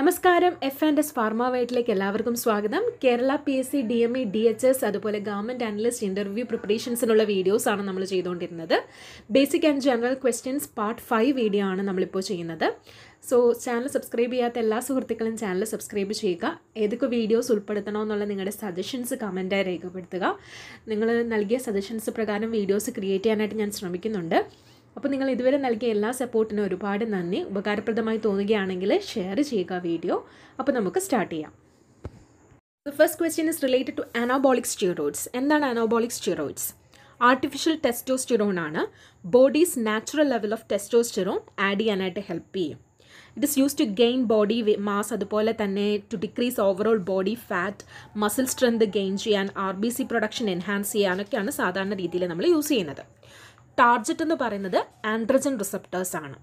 നമസ്കാരം F and S pharma വൈറ്റിലേക്ക് എല്ലാവർക്കും സ്വാഗതം Kerala P S C D M E D H S അതുപോലെ ഗവൺമെൻറ് അനലിസ്റ്റ് ഇൻ്റർവ്യൂ പ്രിപ്പറേഷൻസിനുള്ള ആണ് നമ്മൾ ചെയ്തുകൊണ്ടിരുന്നത് basic and general questions part five video ആണ് നമ്മളിപ്പോൾ ചെയ്യുന്നത് സോ ചാനൽ സബ്സ്ക്രൈബ് ചെയ്യാത്ത എല്ലാ സുഹൃത്തുക്കളും ചാനൽ സബ്സ്ക്രൈബ് ചെയ്യുക ഏതൊക്കെ വീഡിയോസ് ഉൾപ്പെടുത്തണമെന്നുള്ള നിങ്ങളുടെ സജഷൻസ് കമൻറ്റായി രേഖപ്പെടുത്തുക നിങ്ങൾ നൽകിയ സജഷൻസ് പ്രകാരം വീഡിയോസ് ക്രിയേറ്റ് ചെയ്യാനായിട്ട് ഞാൻ ശ്രമിക്കുന്നുണ്ട് അപ്പോൾ നിങ്ങൾ ഇതുവരെ നൽകിയ എല്ലാ സപ്പോർട്ടിനും ഒരുപാട് നന്ദി ഉപകാരപ്രദമായി തോന്നുകയാണെങ്കിൽ ഷെയർ ചെയ്യുക വീഡിയോ അപ്പോൾ നമുക്ക് സ്റ്റാർട്ട് ചെയ്യാം the first question is related to anabolic steroids എന്താണ് അനോബോളിക് സ്റ്റിറോയിഡ്സ് ആർട്ടിഫിഷ്യൽ ടെസ്റ്റോസ്റ്റിറോൺ ആണ് bodies natural level of testosterone add ചെയ്യാനായിട്ട് ഹെൽപ്പ് ചെയ്യും it is use to gain body mass അതുപോലെ തന്നെ to decrease overall body fat muscle strength gain ചെയ്യാൻ R B C production enhance ചെയ്യാനൊക്കെയാണ് സാധാരണ രീതിയിൽ നമ്മൾ യൂസ് ചെയ്യുന്നത് ടാർജറ്റ് എന്ന് പറയുന്നത് ആൻഡ്രജൻ റിസപ്റ്റേഴ്സ് ആണ്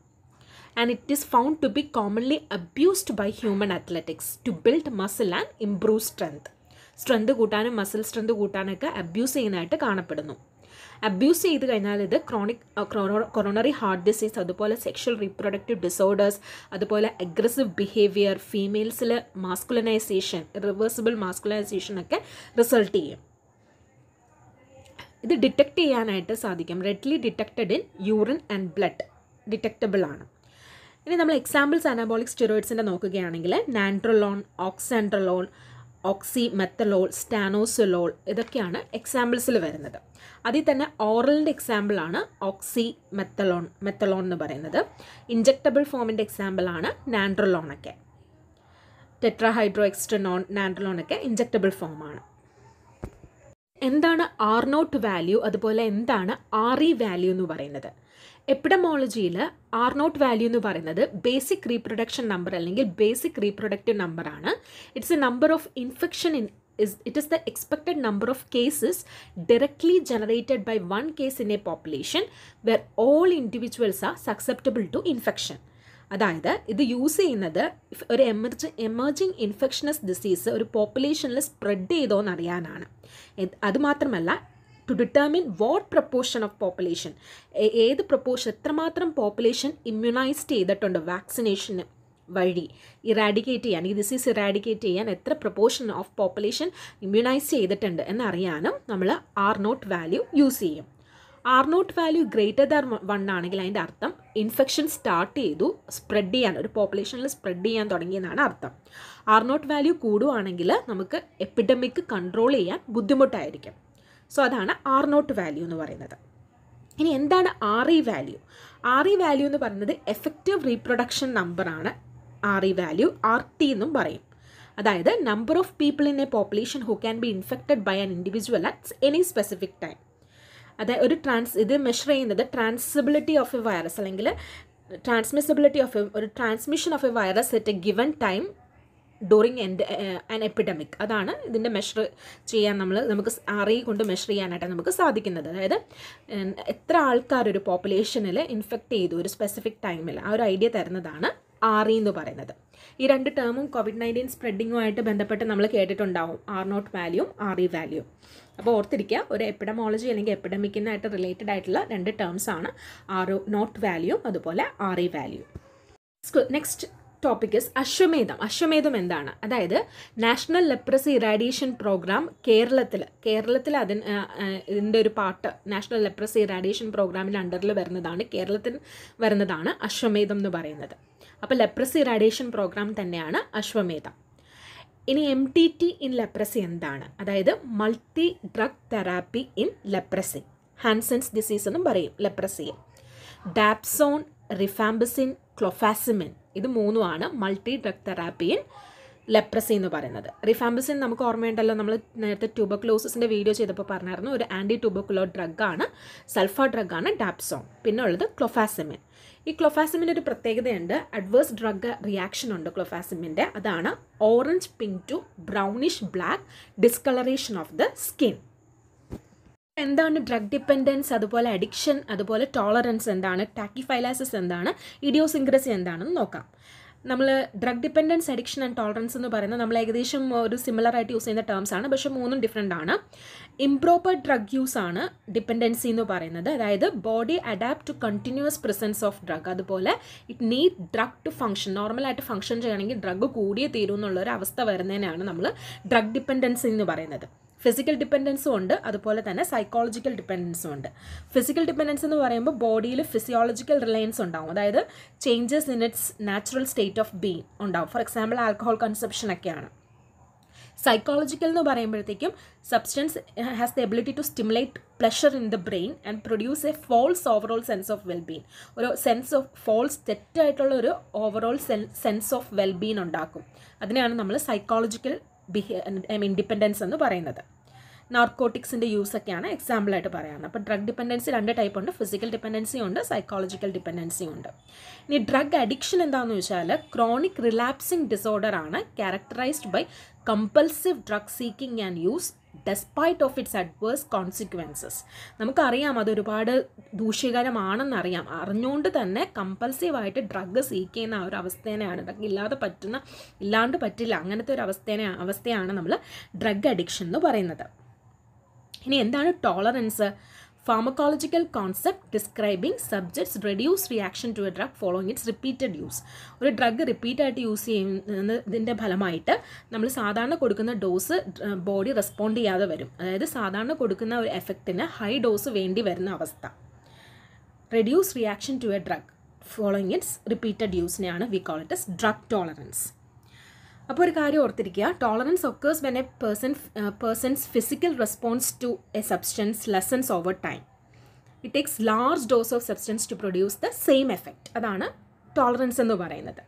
and it is found to be commonly abused by human athletics to build muscle and improve strength strength കൂട്ടാനും മസിൽ സ്ട്രെങ്ത് കൂട്ടാനൊക്കെ അബ്യൂസ് ചെയ്യുന്നതായിട്ട് കാണപ്പെടുന്നു അബ്യൂസ് ചെയ്ത് കഴിഞ്ഞാൽ ഇത് ക്രോണിക് കൊറോണറി ഹാർട്ട് ഡിസീസ് അതുപോലെ സെക്ഷൽ റീപ്രൊഡക്റ്റീവ് ഡിസോർഡേഴ്സ് അതുപോലെ അഗ്രസീവ് ബിഹേവിയർ ഫീമെയിൽസിലെ മാസ്കുലനൈസേഷൻ റിവേഴ്സിബിൾ മാസ്കുലനൈസേഷൻ ഒക്കെ റിസൾട്ട് ചെയ്യും ഇത് ഡിറ്റക്റ്റ് ചെയ്യാനായിട്ട് സാധിക്കും readily detected in urine and blood detectable ആണ് ഇനി നമ്മൾ എക്സാമ്പിൾസ് അനാബോളിക് സ്റ്റിറോയിഡ്സിൻ്റെ നോക്കുകയാണെങ്കിൽ നാൻട്രോലോൺ ഓക്സാൻട്രലോൺ ഓക്സി മെത്തലോൾ സ്റ്റാനോസലോൾ ഇതൊക്കെയാണ് എക്സാമ്പിൾസിൽ വരുന്നത് അതിൽ തന്നെ ഓറലിൻ്റെ എക്സാമ്പിളാണ് ഓക്സി മെത്തലോൺ മെത്തലോൺ എന്ന് പറയുന്നത് ഇഞ്ചക്റ്റബിൾ ഫോമിൻ്റെ എക്സാമ്പിളാണ് നാൻഡ്രലോണൊക്കെ ടെട്രാഹൈഡ്രോ എക്സ്ട്രനോൺ നാൻഡ്രലോണൊക്കെ ഇഞ്ചക്റ്റബിൾ ഫോമാണ് എന്താണ് ആർ നോട്ട് വാല്യൂ അതുപോലെ എന്താണ് ആർ ഇ വാല്യൂ എന്ന് പറയുന്നത് എപ്പിഡമോളജിയിൽ ആർ നോട്ട് വാല്യൂ എന്ന് പറയുന്നത് ബേസിക് റീപ്രൊഡക്ഷൻ നമ്പർ അല്ലെങ്കിൽ ബേസിക് റീപ്രൊഡക്റ്റീവ് നമ്പറാണ് its a number of infection in is it is the expected number of cases directly generated by one case in a population where all individuals are susceptible to infection അതായത് ഇത് use ചെയ്യുന്നത് ഒരു emerge emerging ഇൻഫെക്ഷനസ് disease ഒരു പോപ്പുലേഷനിൽ spread ചെയ്തോ എന്നറിയാനാണ് അതുമാത്രമല്ല to determine what proportion of population ഏത് proportion എത്രമാത്രം പോപ്പുലേഷൻ ഇമ്മ്യൂണൈസ്ഡ് ചെയ്തിട്ടുണ്ട് വാക്സിനേഷന് വഴി ഇറാഡിക്കേറ്റ് ചെയ്യാൻ ഈ ഡിസീസ് ഇറാഡിക്കേറ്റ് ചെയ്യാൻ എത്ര പ്രപ്പോർഷൻ ഓഫ് പോപ്പുലേഷൻ ഇമ്മ്യൂണൈസ് ചെയ്തിട്ടുണ്ട് എന്നറിയാനും നമ്മൾ ആർ നോട്ട് വാല്യൂ യൂസ് ചെയ്യും R nought value greater than one ആണെങ്കിൽ അതിൻ്റെ അർത്ഥം ഇൻഫെക്ഷൻ സ്റ്റാർട്ട് ചെയ്തു സ്പ്രെഡ് ചെയ്യാൻ ഒരു പോപ്പുലേഷനിൽ സ്പ്രെഡ് ചെയ്യാൻ തുടങ്ങിയെന്നാണ് അർത്ഥം ആർ നോട്ട് വാല്യൂ കൂടുവാണെങ്കിൽ നമുക്ക് എപ്പിഡമിക് കൺട്രോൾ ചെയ്യാൻ ബുദ്ധിമുട്ടായിരിക്കും സോ അതാണ് ആർ നോട്ട് വാല്യൂ എന്ന് പറയുന്നത് ഇനി എന്താണ് R E value R E value എന്ന് പറയുന്നത് എഫക്റ്റീവ് റീപ്രൊഡക്ഷൻ നമ്പറാണ് R E value R T എന്നും പറയും അതായത് number of people in a population who can be infected by an individual at any specific time അതായത് ഒരു ട്രാൻസ് ഇത് measure ചെയ്യുന്നത് ട്രാൻസിബിലിറ്റി ഓഫ് എ വൈറസ് അല്ലെങ്കിൽ ട്രാൻസ്മിസിബിലിറ്റി ഓഫ് എ ഒരു transmission of a virus at a given time during an an epidemic അതാണ് ഇതിൻ്റെ measure ചെയ്യാൻ നമ്മൾ നമുക്ക് അറിയി കൊണ്ട് മെഷർ ചെയ്യാനായിട്ട് നമുക്ക് സാധിക്കുന്നത് അതായത് എത്ര ആൾക്കാർ ഒരു പോപ്പുലേഷനിൽ ഇൻഫെക്റ്റ് ചെയ്തു ഒരു സ്പെസിഫിക് ടൈമിൽ ആ ഒരു ഐഡിയ തരുന്നതാണ് ആറി എന്ന് പറയുന്നത് ഈ രണ്ട് ടേമും കോവിഡ് നയൻറ്റീൻ സ്പ്രെഡിങ്ങുമായിട്ട് ബന്ധപ്പെട്ട് നമ്മൾ കേട്ടിട്ടുണ്ടാവും ആർ നോട്ട് വാല്യൂം ആർ ഇ വാല്യൂ അപ്പോൾ ഓർത്തിരിക്കുക ഒരു എപ്പിഡമോളജി അല്ലെങ്കിൽ എപ്പിഡമിക്കിനായിട്ട് റിലേറ്റഡ് ആയിട്ടുള്ള രണ്ട് ടേംസ് ആണ് ആർ നോട്ട് വാല്യൂം അതുപോലെ R E value next topic is Ashwamedham Ashwamedham എന്താണ് അതായത് നാഷണൽ ലെപ്രസി ഇറാഡിയേഷൻ പ്രോഗ്രാം കേരളത്തിൽ കേരളത്തിൽ അതിന് ഇതിൻ്റെ ഒരു പാർട്ട് നാഷണൽ ലെപ്രസി ഇറാഡിയേഷൻ പ്രോഗ്രാമിൻ്റെ അണ്ടറിൽ വരുന്നതാണ് കേരളത്തിൽ വരുന്നതാണ് അശ്വമേധം എന്ന് പറയുന്നത് അപ്പോൾ ലെപ്രസി റാഡിയേഷൻ പ്രോഗ്രാം തന്നെയാണ് അശ്വമേധ ഇനി M T T in leprosy എന്താണ് അതായത് multi drug therapy in leprosy Hansen's disease എന്നും പറയും ലെപ്രസിയെ ഡാപ്സോൺ റിഫാംബസിൻ ക്ലൊഫാസിമിൻ ഇത് മൂന്നുമാണ് multi drug therapy in leprosy എന്ന് പറയുന്നത് റിഫാംബസിൻ നമുക്ക് ഓർമ്മയുണ്ടല്ലോ നമ്മൾ നേരത്തെ ട്യൂബക്ലോസിൻ്റെ വീഡിയോ ചെയ്തപ്പോൾ പറഞ്ഞായിരുന്നു ഒരു ആൻറ്റി ഡ്രഗ് ആണ് സൾഫ ആണ് ഡാപ്സോൺ പിന്നെ ഉള്ളത് ക്ലൊഫാസിമിൻ ഈ ക്ലോഫാസിമിൻ്റെ ഒരു പ്രത്യേകതയുണ്ട് അഡ്വേഴ്സ് ഡ്രഗ് റിയാക്ഷൻ ഉണ്ട് ക്ലോഫാസിമിൻ്റെ അതാണ് orange pink to brownish black discolouration of the skin എന്താണ് ഡ്രഗ് ഡിപ്പെൻഡൻസ് അതുപോലെ അഡിക്ഷൻ അതുപോലെ ടോളറൻസ് എന്താണ് ടാക്കിഫൈലാസിസ് എന്താണ് ഇഡിയോസിൻക്രസി എന്താണെന്ന് നോക്കാം നമ്മൾ drug dependence addiction and tolerance എന്ന് പറയുന്നത് നമ്മൾ ഏകദേശം ഒരു സിമിലർ ആയിട്ട് യൂസ് ചെയ്യുന്ന ടേംസ് ആണ് പക്ഷേ മൂന്നും ഡിഫറെൻ്റ് ആണ് ഇംപ്രോപ്പർ ഡ്രഗ് യൂസ് ആണ് ഡിപ്പെൻഡൻസി എന്ന് പറയുന്നത് അതായത് body adapt to continuous presence of drug അതുപോലെ it need drug to function നോർമലായിട്ട് ഫംഗ്ഷൻ ചെയ്യണമെങ്കിൽ ഡ്രഗ് കൂടിയേ തീരും അവസ്ഥ വരുന്നതിനാണ് നമ്മൾ ഡ്രഗ് ഡിപ്പെൻഡൻസി എന്ന് പറയുന്നത് ഫിസിക്കൽ ഡിപ്പെൻഡൻസും ഉണ്ട് അതുപോലെ തന്നെ സൈക്കോളജിക്കൽ ഡിപ്പെൻഡൻസും ഉണ്ട് ഫിസിക്കൽ ഡിപ്പെൻഡൻസ് എന്ന് പറയുമ്പോൾ ബോഡിയിൽ ഫിസിയോളജിക്കൽ റിലയൻസ് ഉണ്ടാവും അതായത് changes in its natural state of be ഉണ്ടാവും ഫോർ എക്സാമ്പിൾ ആൽക്കഹോൾ കൺസപ്ഷൻ ഒക്കെയാണ് സൈക്കോളജിക്കൽ എന്ന് പറയുമ്പോഴത്തേക്കും substance has the ability to stimulate pleasure in the brain and produce a false overall sense of wellbeing ഒരു sense of false തെറ്റായിട്ടുള്ള ഒരു overall sense of വെൽബീൻ ഉണ്ടാക്കും അതിനെയാണ് നമ്മൾ സൈക്കോളജിക്കൽ ബിഹേ ഐ മീൻ ഡിപ്പെൻഡൻസ് എന്ന് പറയുന്നത് നാർക്കോട്ടിക്സിൻ്റെ യൂസൊക്കെയാണ് എക്സാമ്പിളായിട്ട് പറയുന്നത് അപ്പോൾ ഡ്രഗ് ഡിപ്പെൻഡൻസി രണ്ട് ടൈപ്പ് ഉണ്ട് ഫിസിക്കൽ ഡിപ്പെൻഡൻസി ഉണ്ട് സൈക്കോളജിക്കൽ ഡിപ്പെൻഡൻസി ഉണ്ട് ഇനി ഡ്രഗ് അഡിക്ഷൻ എന്താണെന്ന് വെച്ചാൽ ക്രോണിക് റിലാപ്സിംഗ് ഡിസോർഡർ ആണ് characterized by compulsive drug seeking and use despite of its adverse consequences നമുക്കറിയാം അതൊരുപാട് ദൂഷ്യകരമാണെന്നറിയാം അറിഞ്ഞുകൊണ്ട് തന്നെ കമ്പൽസീവായിട്ട് ഡ്രഗ് സീക്ക് ചെയ്യുന്ന ആ ഒരു അവസ്ഥേനെയാണ് ഡ്രഗ് ഇല്ലാതെ പറ്റുന്ന ഇല്ലാണ്ട് പറ്റില്ല അങ്ങനത്തെ ഒരു അവസ്ഥേനെ അവസ്ഥയാണ് നമ്മൾ ഡ്രഗ് അഡിക്ഷൻ എന്ന് പറയുന്നത് ഇനി എന്താണ് tolerance pharmacological concept describing subjects reduce reaction to a drug following its repeated use ഒരു ഡ്രഗ് റിപ്പീറ്റായിട്ട് യൂസ് ചെയ്യുന്നതിൻ്റെ ഫലമായിട്ട് നമ്മൾ സാധാരണ കൊടുക്കുന്ന ഡോസ് ബോഡി റെസ്പോണ്ട് ചെയ്യാതെ വരും അതായത് സാധാരണ കൊടുക്കുന്ന ഒരു എഫക്റ്റിന് ഹൈ ഡോസ് വേണ്ടി വരുന്ന അവസ്ഥ reduce reaction to a drug following its repeated യൂസിനെയാണ് we call it drug tolerance അപ്പോൾ ഒരു കാര്യം ഓർത്തിരിക്കുക tolerance occurs when a person person's physical response to a substance lessens over time it takes large dose of substance to produce the same effect അതാണ് tolerance എന്ന് പറയുന്നത്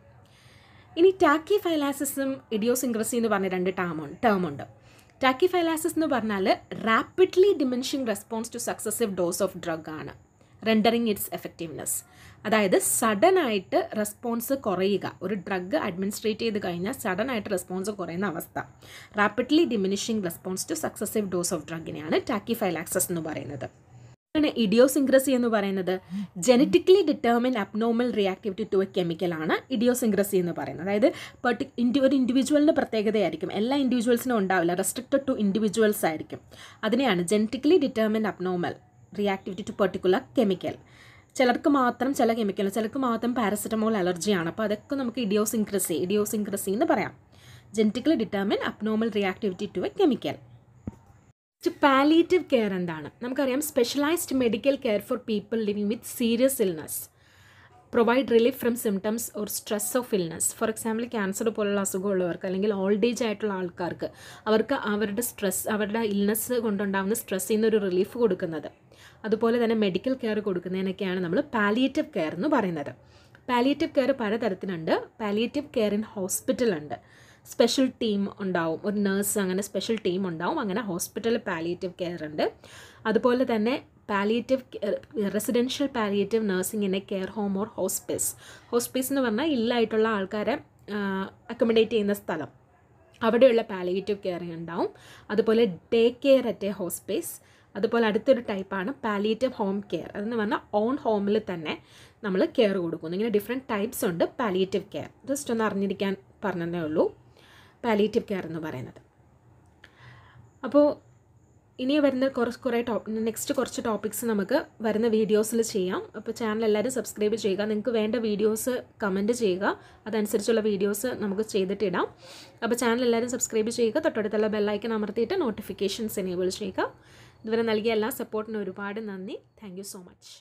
ഇനി ടാക്കി ഫൈലാസിസും ഇഡിയോസിൻഗ്രസി എന്ന് പറഞ്ഞ രണ്ട് ടേം ടേമുണ്ട് ടാക്കി ഫൈലാസിസ് എന്ന് പറഞ്ഞാൽ rapidly diminishing response to successive dose of drug ആണ് റെൻഡറിങ് ഇറ്റ്സ് എഫക്റ്റീവ്നെസ് അതായത് സഡനായിട്ട് റെസ്പോൺസ് കുറയുക ഒരു ഡ്രഗ് അഡ്മിനിസ്ട്രേറ്റ് ചെയ്ത് കഴിഞ്ഞാൽ സഡനായിട്ട് റെസ്പോൺസ് കുറയുന്ന അവസ്ഥ rapidly diminishing response to successive dose of ഡ്രഗിനെയാണ് ഫൈലാക്സസ് എന്ന് പറയുന്നത് ാണ് ഇഡിയോസിംഗ്രസി എന്ന് പറയുന്നത് genetically determined abnormal reactivity to a കെമിക്കലാണ് ഇഡിയോസിംഗ്രസി എന്ന് പറയുന്നത് അതായത് പെർട്ടി ഇൻഡി ഒരു ഇൻഡിവിജ്വലിൻ്റെ പ്രത്യേകതയായിരിക്കും എല്ലാ ഇൻഡിവിജ്വൽസിനും ഉണ്ടാവില്ല റെസ്ട്രിക്റ്റഡ് ടു ഇൻഡിവിജ്വൽസ് ആയിരിക്കും അതിനെയാണ് genetically determined abnormal reactivity to particular chemical ചിലർക്ക് മാത്രം ചില കെമിക്കൽ ചിലർക്ക് മാത്രം പാരസെറ്റമോൾ അലർജിയാണ് അപ്പോൾ അതൊക്കെ നമുക്ക് ഇഡിയോസിൻക്രസി ഇഡിയോസിൻക്രസി എന്ന് പറയാം genetically determined abnormal reactivity to a chemical palliative care എന്താണ് നമുക്കറിയാം specialized medical care for people living with serious illness provide relief from symptoms or stress of illness for example cancer പോലുള്ള അസുഖമുള്ളവർക്ക് അല്ലെങ്കിൽ ഓൾഡ് ഏജ് ആയിട്ടുള്ള ആൾക്കാർക്ക് അവർക്ക് അവരുടെ stress അവരുടെ ഇൽനെസ് കൊണ്ടുണ്ടാകുന്ന സ്ട്രെസ്സിൽ നിന്നൊരു റിലീഫ് കൊടുക്കുന്നത് അതുപോലെ തന്നെ മെഡിക്കൽ കെയർ കൊടുക്കുന്നതിനൊക്കെയാണ് നമ്മൾ പാലിയേറ്റീവ് കെയർ എന്ന് പറയുന്നത് പാലിയേറ്റീവ് കെയർ പലതരത്തിലുണ്ട് പാലിയേറ്റീവ് കെയർ ഇൻ ഹോസ്പിറ്റലുണ്ട് സ്പെഷ്യൽ ടീം ഉണ്ടാവും ഒരു നേഴ്സ് അങ്ങനെ സ്പെഷ്യൽ ടീം ഉണ്ടാവും അങ്ങനെ ഹോസ്പിറ്റലിൽ പാലിയേറ്റീവ് കെയർ ഉണ്ട് അതുപോലെ തന്നെ palliative residential palliative nursing in a care home or hospice hospice എന്ന് പറഞ്ഞാൽ ഇല്ലായിട്ടുള്ള ആൾക്കാരെ അക്കോമഡേറ്റ് ചെയ്യുന്ന സ്ഥലം അവിടെയുള്ള പാലിയേറ്റീവ് കെയർ ഉണ്ടാവും അതുപോലെ day care at a hospice അതുപോലെ അടുത്തൊരു ടൈപ്പാണ് പാലിയേറ്റീവ് ഹോം കെയർ അതെന്ന് പറഞ്ഞാൽ ഓൺ ഹോമിൽ തന്നെ നമ്മൾ കെയർ കൊടുക്കുന്നു ഇങ്ങനെ ഡിഫറെൻറ്റ് ടൈപ്സ് ഉണ്ട് പാലിയേറ്റീവ് കെയർ ജസ്റ്റ് ഒന്ന് അറിഞ്ഞിരിക്കാൻ പറഞ്ഞതേ ഉള്ളൂ പാലിയേറ്റീവ് കെയർ എന്ന് പറയുന്നത് അപ്പോൾ ഇനി വരുന്ന കുറച്ച് കുറേ ടോ നെക്സ്റ്റ് കുറച്ച് ടോപ്പിക്സ് നമുക്ക് വരുന്ന വീഡിയോസിൽ ചെയ്യാം അപ്പോൾ ചാനൽ എല്ലാവരും സബ്സ്ക്രൈബ് ചെയ്യുക നിങ്ങൾക്ക് വേണ്ട വീഡിയോസ് കമൻറ്റ് ചെയ്യുക അതനുസരിച്ചുള്ള വീഡിയോസ് നമുക്ക് ചെയ്തിട്ടിടാം അപ്പോൾ ചാനൽ എല്ലാവരും സബ്സ്ക്രൈബ് ചെയ്യുക തൊട്ടടുത്തുള്ള ബെല്ലൈക്കൻ അമർത്തിയിട്ട് നോട്ടിഫിക്കേഷൻസ് എനേബിൾ ചെയ്യുക ഇതുവരെ നൽകിയ എല്ലാ സപ്പോർട്ടിനും ഒരുപാട് നന്ദി താങ്ക് സോ മച്ച്